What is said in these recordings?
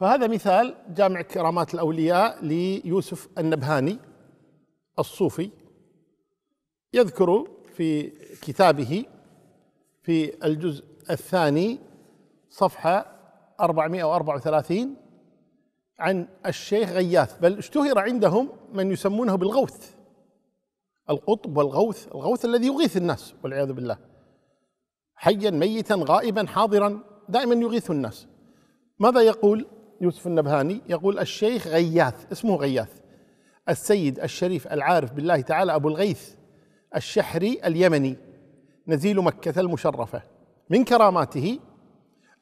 فهذا مثال جامع كرامات الأولياء ليوسف النبهاني الصوفي يذكر في كتابه في الجزء الثاني صفحة 434 عن الشيخ غياث بل اشتهر عندهم من يسمونه بالغوث القطب والغوث الغوث الذي يغيث الناس والعياذ بالله حيا ميتا غائبا حاضرا دائما يغيث الناس ماذا يقول يوسف النبهاني يقول الشيخ غياث اسمه غياث السيد الشريف العارف بالله تعالى أبو الغيث الشحري اليمني نزيل مكة المشرفة من كراماته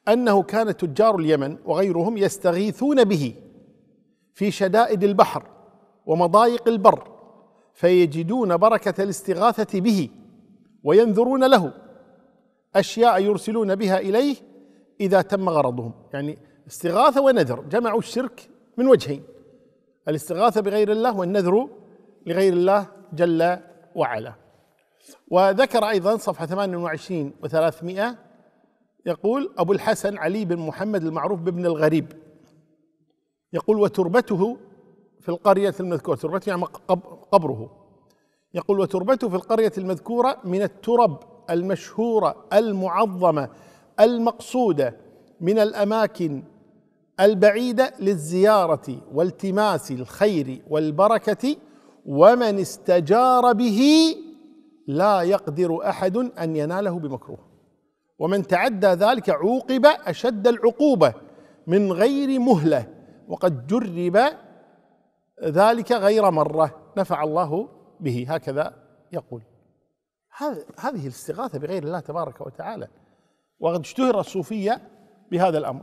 أنه كان تجار اليمن وغيرهم يستغيثون به في شدائد البحر ومضايق البر فيجدون بركة الاستغاثة به وينذرون له أشياء يرسلون بها إليه إذا تم غرضهم يعني استغاثة ونذر جمعوا الشرك من وجهين الاستغاثة بغير الله والنذر لغير الله جل وعلا وذكر أيضا صفحة 28 و300 يقول أبو الحسن علي بن محمد المعروف بابن الغريب يقول وتربته في القرية المذكورة تربته يعني قبره يقول وتربته في القرية المذكورة من الترب المشهورة المعظمة المقصودة من الأماكن البعيده للزياره والتماس الخير والبركه ومن استجار به لا يقدر احد ان يناله بمكروه ومن تعدى ذلك عوقب اشد العقوبه من غير مهله وقد جرب ذلك غير مره نفع الله به هكذا يقول هذه الاستغاثه بغير الله تبارك وتعالى وقد اشتهر الصوفيه بهذا الامر